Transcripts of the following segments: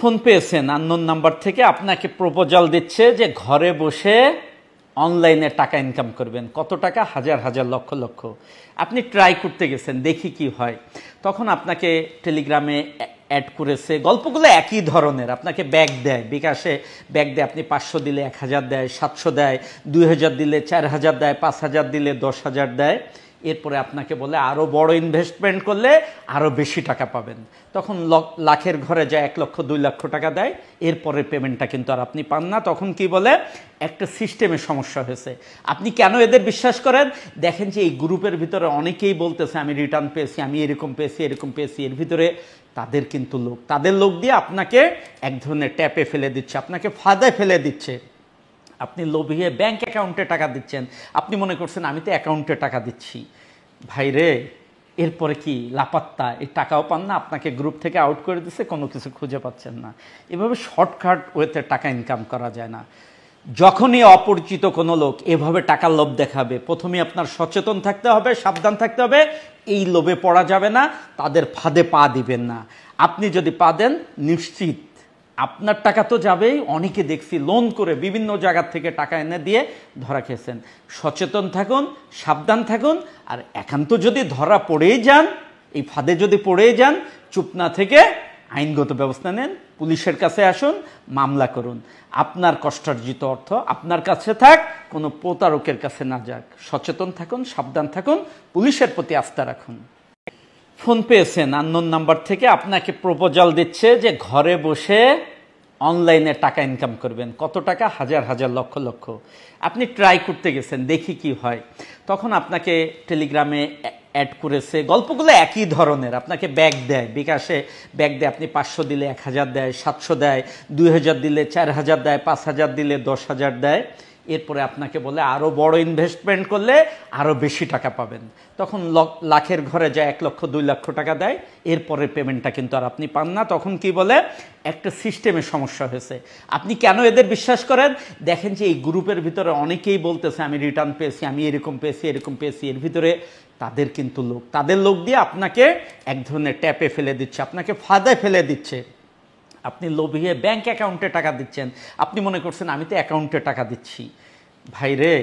phone পেয়েছেন unknown number থেকে আপনাকে প্রপোজাল দিচ্ছে যে ঘরে বসে অনলাইনে টাকা ইনকাম করবেন কত টাকা হাজার হাজার লক্ষ লক্ষ আপনি ট্রাই করতে গেছেন দেখি কি হয় তখন আপনাকে টেলিগ্রামে অ্যাড করেছে গল্পগুলো একই ধরনের আপনাকে ব্যাগ দেয় বিকাশে ব্যাগ দেয় আপনি পাঁচশো দিলে এক হাজার দেয় সাতশো দেয় দুই হাজার দিলে চার হাজার দেয় পাঁচ হাজার দিলে দশ হাজার দেয় এরপরে আপনাকে বলে আরও বড় ইনভেস্টমেন্ট করলে আরও বেশি টাকা পাবেন তখন লাখের ঘরে যা এক লক্ষ দুই লক্ষ টাকা দেয় এরপরের পেমেন্টটা কিন্তু আর আপনি পান না তখন কি বলে একটা সিস্টেমের সমস্যা হয়েছে আপনি কেন এদের বিশ্বাস করেন দেখেন যে এই গ্রুপের ভিতরে অনেকেই বলতেছে আমি রিটার্ন পেয়েছি আমি এরকম পেয়েছি এরকম পেয়েছি এর ভিতরে তাদের কিন্তু লোক তাদের লোক দিয়ে আপনাকে এক ধরনের ট্যাপে ফেলে দিচ্ছে আপনাকে ফাঁদে ফেলে দিচ্ছে আপনি লোভিয়ে হয়ে ব্যাংক অ্যাকাউন্টে টাকা দিচ্ছেন আপনি মনে করছেন আমি তো অ্যাকাউন্টে টাকা দিচ্ছি ভাইরে এরপরে কি লাপাত্তা এই টাকাও পান না আপনাকে গ্রুপ থেকে আউট করে দিছে কোনো কিছু খুঁজে পাচ্ছেন না এভাবে শর্টকাট ওয়েতে টাকা ইনকাম করা যায় না যখনই অপরিচিত কোনো লোক এভাবে টাকার লোভ দেখাবে প্রথমে আপনার সচেতন থাকতে হবে সাবধান থাকতে হবে এই লোভে পড়া যাবে না তাদের ফাঁদে পা দিবেন না আপনি যদি পা দেন নিশ্চিত আপনার টাকা তো যাবেই অনেকে দেখছি লোন করে বিভিন্ন জায়গার থেকে টাকা এনে দিয়ে ধরা খেয়েছেন সচেতন থাকুন সাবধান থাকুন আর একান্ত যদি ধরা পড়েই যান এই ফাঁদে যদি পড়েই যান চুপ না থেকে আইনগত ব্যবস্থা নেন পুলিশের কাছে আসুন মামলা করুন আপনার কষ্টার্জিত অর্থ আপনার কাছে থাক কোনো প্রতারকের কাছে না যাক সচেতন থাকুন সাবধান থাকুন পুলিশের প্রতি আস্থা রাখুন ফোন পেয়েছেন আননোন নাম্বার থেকে আপনাকে প্রপোজাল দিচ্ছে যে ঘরে বসে অনলাইনে টাকা ইনকাম করবেন কত টাকা হাজার হাজার লক্ষ লক্ষ আপনি ট্রাই করতে গেছেন দেখি কি হয় তখন আপনাকে টেলিগ্রামে অ্যাড করেছে গল্পগুলো একই ধরনের আপনাকে ব্যাগ দেয় বিকাশে ব্যাগ দেয় আপনি পাঁচশো দিলে এক হাজার দেয় সাতশো দেয় দুই হাজার দিলে চার হাজার দেয় পাঁচ হাজার দিলে দশ হাজার দেয় এরপরে আপনাকে বলে আরও বড় ইনভেস্টমেন্ট করলে আরও বেশি টাকা পাবেন তখন লাখের ঘরে যা এক লক্ষ দুই লক্ষ টাকা দেয় এরপরে পেমেন্টটা কিন্তু আর আপনি পান না তখন কি বলে একটা সিস্টেমের সমস্যা হয়েছে আপনি কেন এদের বিশ্বাস করেন দেখেন যে এই গ্রুপের ভিতরে অনেকেই বলতেছে আমি রিটার্ন পেয়েছি আমি এরকম পেয়েছি এরকম পেয়েছি এর ভিতরে তাদের কিন্তু লোক তাদের লোক দিয়ে আপনাকে এক ধরনের ট্যাপে ফেলে দিচ্ছে আপনাকে ফাঁদে ফেলে দিচ্ছে আপনি লোভিয়ে ব্যাংক অ্যাকাউন্টে টাকা দিচ্ছেন আপনি মনে করছেন আমি তো অ্যাকাউন্টে টাকা দিচ্ছি ভাই রে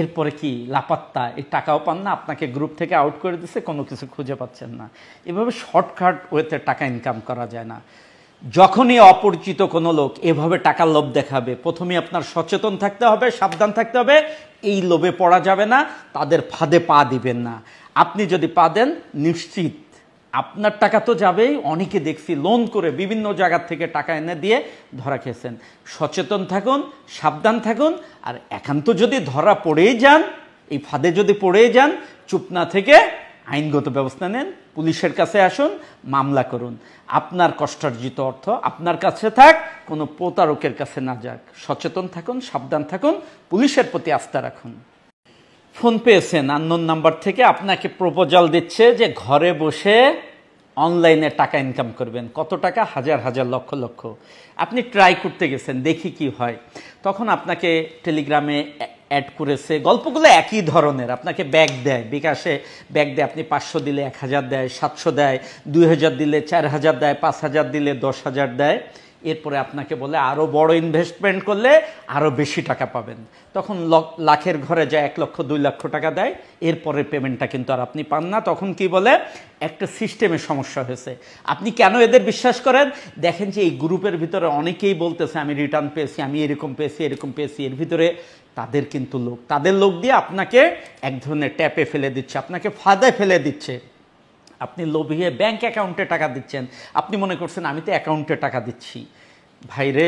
এরপরে কি লাপাত্তা এই টাকাও পান না আপনাকে গ্রুপ থেকে আউট করে দিচ্ছে কোনো কিছু খুঁজে পাচ্ছেন না এভাবে শর্টকাট ওয়েতে টাকা ইনকাম করা যায় না যখনই অপরিচিত কোনো লোক এভাবে টাকার লোভ দেখাবে প্রথমে আপনার সচেতন থাকতে হবে সাবধান থাকতে হবে এই লোভে পড়া যাবে না তাদের ফাঁদে পা দিবেন না আপনি যদি পা দেন নিশ্চিত আপনার টাকা তো যাবেই অনেকে দেখছি লোন করে বিভিন্ন জায়গা থেকে টাকা এনে দিয়ে ধরা খেয়েছেন সচেতন থাকুন সাবধান থাকুন আর একান্ত যদি ধরা পড়েই যান এই ফাঁদে যদি পড়েই যান চুপ না থেকে আইনগত ব্যবস্থা নেন পুলিশের কাছে আসুন মামলা করুন আপনার কষ্টার্জিত অর্থ আপনার কাছে থাক কোনো প্রতারকের কাছে না যাক সচেতন থাকুন সাবধান থাকুন পুলিশের প্রতি আস্থা রাখুন ফোন পেয়েছেন আননোন নাম্বার থেকে আপনাকে প্রপোজাল দিচ্ছে যে ঘরে বসে অনলাইনে টাকা ইনকাম করবেন কত টাকা হাজার হাজার লক্ষ লক্ষ আপনি ট্রাই করতে গেছেন দেখি কি হয় তখন আপনাকে টেলিগ্রামে অ্যাড করেছে গল্পগুলো একই ধরনের আপনাকে ব্যাগ দেয় বিকাশে ব্যাগ দেয় আপনি পাঁচশো দিলে এক হাজার দেয় সাতশো দেয় দুই হাজার দিলে চার হাজার দেয় পাঁচ হাজার দিলে দশ হাজার দেয় এরপরে আপনাকে বলে আরও বড় ইনভেস্টমেন্ট করলে আরও বেশি টাকা পাবেন তখন লাখের ঘরে যায় এক লক্ষ দুই লক্ষ টাকা দেয় এরপরে পেমেন্টটা কিন্তু আর আপনি পান না তখন কি বলে একটা সিস্টেমের সমস্যা হয়েছে আপনি কেন এদের বিশ্বাস করেন দেখেন যে এই গ্রুপের ভিতরে অনেকেই বলতেছে আমি রিটার্ন পেয়েছি আমি এরকম পেয়েছি এরকম পেয়েছি এর ভিতরে তাদের কিন্তু লোক তাদের লোক দিয়ে আপনাকে এক ধরনের ট্যাপে ফেলে দিচ্ছে আপনাকে ফাঁদে ফেলে দিচ্ছে আপনি লোভিয়ে হয়ে ব্যাঙ্ক অ্যাকাউন্টে টাকা দিচ্ছেন আপনি মনে করছেন আমি তো অ্যাকাউন্টে টাকা দিচ্ছি ভাইরে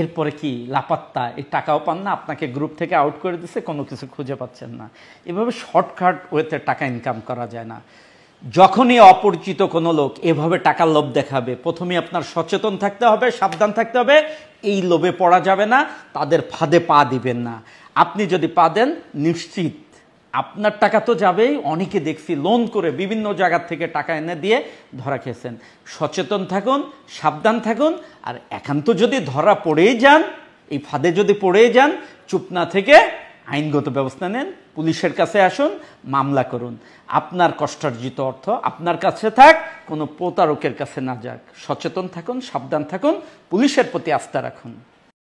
এরপরে কি লাপাত্তা এই টাকাও পান না আপনাকে গ্রুপ থেকে আউট করে দিছে কোনো কিছু খুঁজে পাচ্ছেন না এভাবে শর্টকাট ওয়েতে টাকা ইনকাম করা যায় না যখনই অপরিচিত কোনো লোক এভাবে টাকার লোভ দেখাবে প্রথমে আপনার সচেতন থাকতে হবে সাবধান থাকতে হবে এই লোভে পড়া যাবে না তাদের ফাঁদে পা দিবেন না আপনি যদি পা দেন নিশ্চিত আপনার টাকা তো যাবেই অনেকে দেখছি লোন করে বিভিন্ন জায়গার থেকে টাকা এনে দিয়ে ধরা খেয়েছেন সচেতন থাকুন সাবধান থাকুন আর একান্ত যদি ধরা পড়েই যান এই ফাঁদে যদি পড়েই যান চুপ না থেকে আইনগত ব্যবস্থা নেন পুলিশের কাছে আসুন মামলা করুন আপনার কষ্টার্জিত অর্থ আপনার কাছে থাক কোনো প্রতারকের কাছে না যাক সচেতন থাকুন সাবধান থাকুন পুলিশের প্রতি আস্থা রাখুন